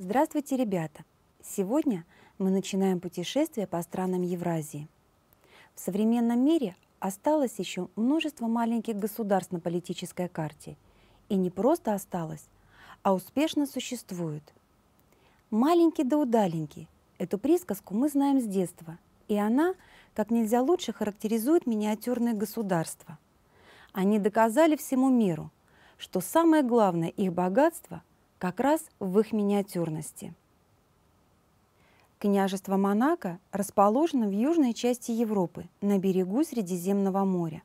Здравствуйте, ребята! Сегодня мы начинаем путешествие по странам Евразии. В современном мире осталось еще множество маленьких государств на политической карте. И не просто осталось, а успешно существует. Маленький да удаленький – эту присказку мы знаем с детства, и она как нельзя лучше характеризует миниатюрные государства. Они доказали всему миру, что самое главное их богатство – как раз в их миниатюрности. Княжество Монако расположено в южной части Европы, на берегу Средиземного моря.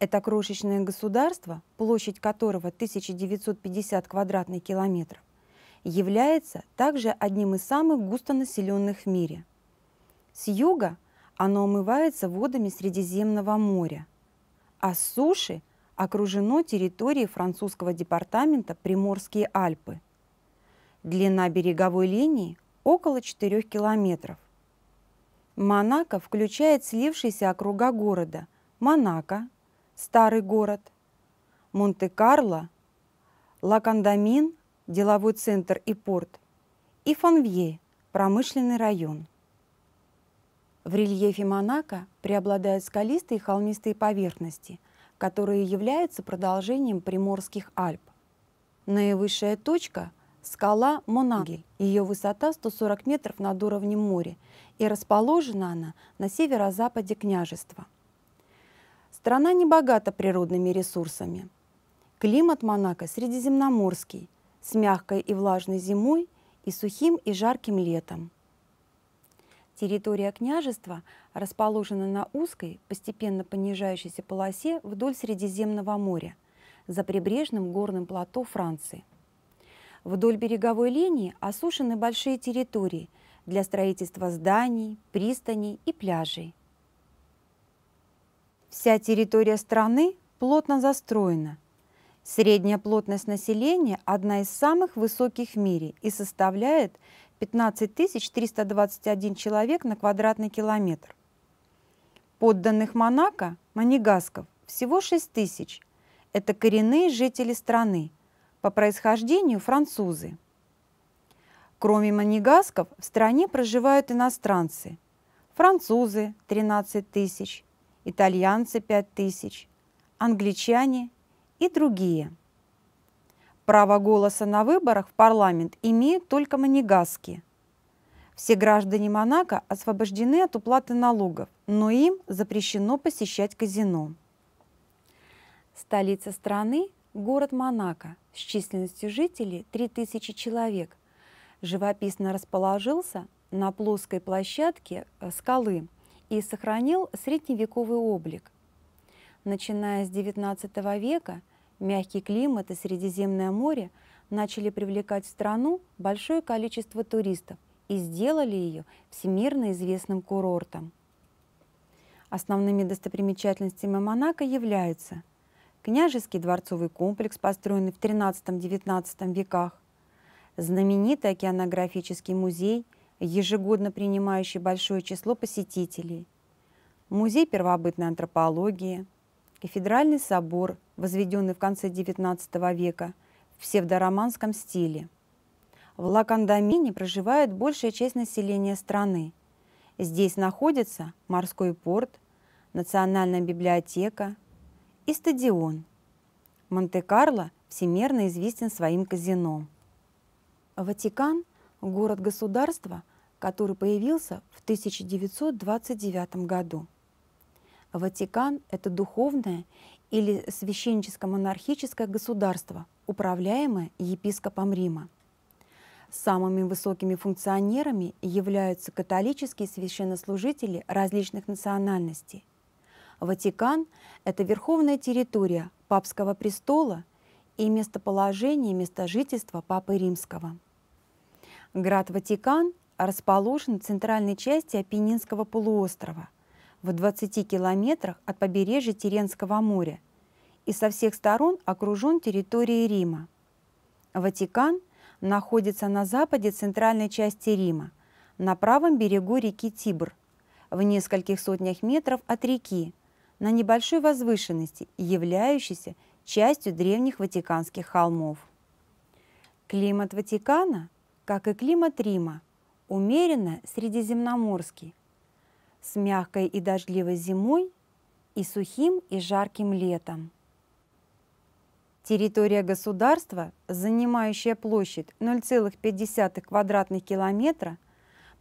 Это крошечное государство, площадь которого 1950 квадратных километров, является также одним из самых густонаселенных в мире. С юга оно омывается водами Средиземного моря, а с суши окружено территорией французского департамента Приморские Альпы. Длина береговой линии около 4 километров. Монако включает слившиеся округа города Монако, Старый город, Монте-Карло, Лакандамин, деловой центр и порт, и Фонвье, промышленный район. В рельефе Монако преобладают скалистые и холмистые поверхности – которые являются продолжением Приморских Альп. Наивысшая точка – скала Монагель. Ее высота 140 метров над уровнем моря, и расположена она на северо-западе княжества. Страна не богата природными ресурсами. Климат Монако средиземноморский, с мягкой и влажной зимой и сухим и жарким летом – Территория княжества расположена на узкой, постепенно понижающейся полосе вдоль Средиземного моря, за прибрежным горным плато Франции. Вдоль береговой линии осушены большие территории для строительства зданий, пристаней и пляжей. Вся территория страны плотно застроена. Средняя плотность населения одна из самых высоких в мире и составляет 15 321 человек на квадратный километр. Подданных Монако, манигасков, всего 6 тысяч. Это коренные жители страны, по происхождению французы. Кроме манигасков в стране проживают иностранцы. Французы – 13 тысяч, итальянцы – 5 тысяч, англичане и другие – Право голоса на выборах в парламент имеют только манегаски. Все граждане Монако освобождены от уплаты налогов, но им запрещено посещать казино. Столица страны – город Монако с численностью жителей 3000 человек. Живописно расположился на плоской площадке э, скалы и сохранил средневековый облик. Начиная с XIX века Мягкий климат и Средиземное море начали привлекать в страну большое количество туристов и сделали ее всемирно известным курортом. Основными достопримечательностями Монако являются княжеский дворцовый комплекс, построенный в XIII-XIX веках, знаменитый океанографический музей, ежегодно принимающий большое число посетителей, музей первобытной антропологии, кафедральный собор – возведенный в конце XIX века в псевдороманском стиле. В Лакандамине проживает большая часть населения страны. Здесь находится морской порт, национальная библиотека и стадион. Монте-Карло всемирно известен своим казино. Ватикан – город-государство, который появился в 1929 году. Ватикан – это духовное или священническо-монархическое государство, управляемое епископом Рима. Самыми высокими функционерами являются католические священнослужители различных национальностей. Ватикан – это верховная территория папского престола и местоположение места жительства Папы Римского. Град Ватикан расположен в центральной части Апеннинского полуострова – в 20 километрах от побережья Теренского моря и со всех сторон окружен территорией Рима. Ватикан находится на западе центральной части Рима, на правом берегу реки Тибр, в нескольких сотнях метров от реки, на небольшой возвышенности, являющейся частью древних Ватиканских холмов. Климат Ватикана, как и климат Рима, умеренно средиземноморский, с мягкой и дождливой зимой и сухим и жарким летом. Территория государства, занимающая площадь 0,5 квадратных километра,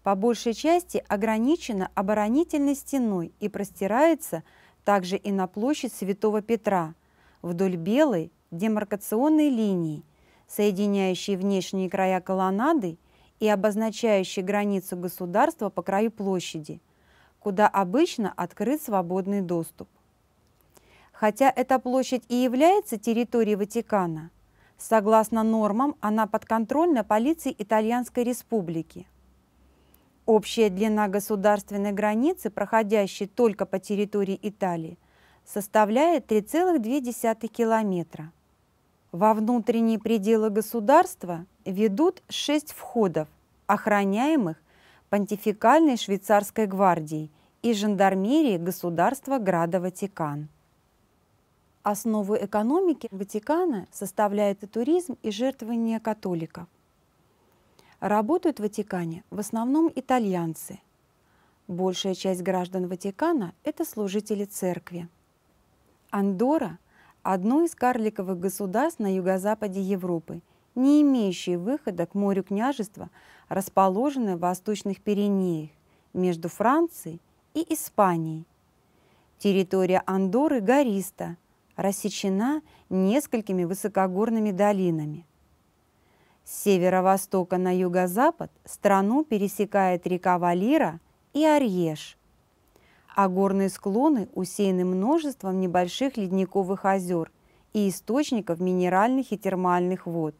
по большей части ограничена оборонительной стеной и простирается также и на площадь Святого Петра вдоль белой демаркационной линии, соединяющей внешние края колоннады и обозначающей границу государства по краю площади – куда обычно открыт свободный доступ. Хотя эта площадь и является территорией Ватикана, согласно нормам она подконтрольна полиции Итальянской Республики. Общая длина государственной границы, проходящей только по территории Италии, составляет 3,2 километра. Во внутренние пределы государства ведут шесть входов, охраняемых понтификальной швейцарской гвардией и жандармерии государства Града Ватикан. Основу экономики Ватикана составляет и туризм, и жертвование католиков. Работают в Ватикане в основном итальянцы. Большая часть граждан Ватикана – это служители церкви. Андора – одно из карликовых государств на юго-западе Европы, не имеющее выхода к морю княжества, расположенное в Восточных Пиренеях между Францией и Испании. Территория Андоры гориста, рассечена несколькими высокогорными долинами. С северо-востока на юго-запад страну пересекает река Валира и Орьеш, а горные склоны усеяны множеством небольших ледниковых озер и источников минеральных и термальных вод.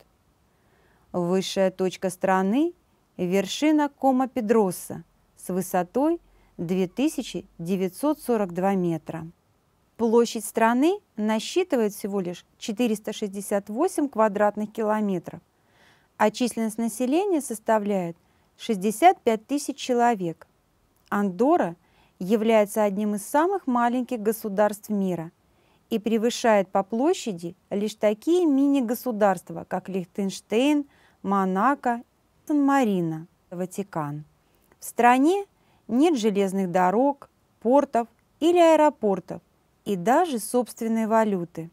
Высшая точка страны – вершина кома педроса с высотой 2942 метра. Площадь страны насчитывает всего лишь 468 квадратных километров, а численность населения составляет 65 тысяч человек. Андора является одним из самых маленьких государств мира и превышает по площади лишь такие мини-государства, как Лихтенштейн, Монако, Сан-Марино, Ватикан. В стране нет железных дорог, портов или аэропортов и даже собственной валюты.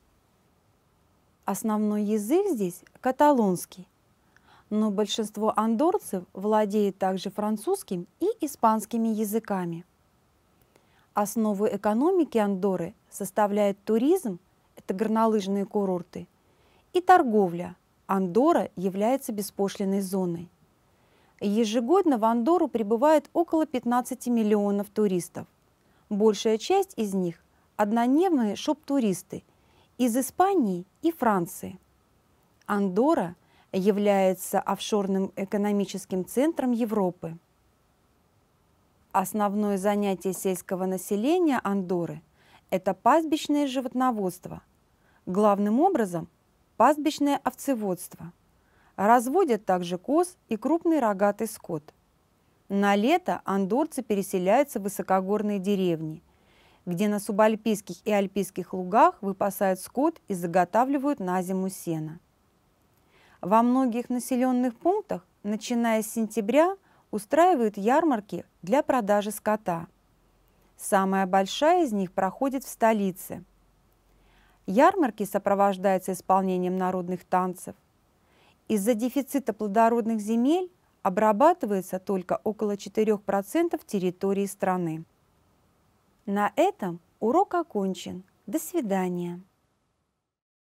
Основной язык здесь – каталонский, но большинство андорцев владеет также французским и испанскими языками. Основу экономики Андоры составляет туризм – это горнолыжные курорты – и торговля – Андора является беспошлиной зоной. Ежегодно в Андору прибывает около 15 миллионов туристов. Большая часть из них – однодневные шоп-туристы из Испании и Франции. Андора является офшорным экономическим центром Европы. Основное занятие сельского населения Андоры – это пастбищное животноводство, главным образом – пастбищное овцеводство – Разводят также коз и крупный рогатый скот. На лето андорцы переселяются в высокогорные деревни, где на субальпийских и альпийских лугах выпасают скот и заготавливают на зиму сено. Во многих населенных пунктах, начиная с сентября, устраивают ярмарки для продажи скота. Самая большая из них проходит в столице. Ярмарки сопровождаются исполнением народных танцев, из-за дефицита плодородных земель обрабатывается только около 4% территории страны. На этом урок окончен. До свидания.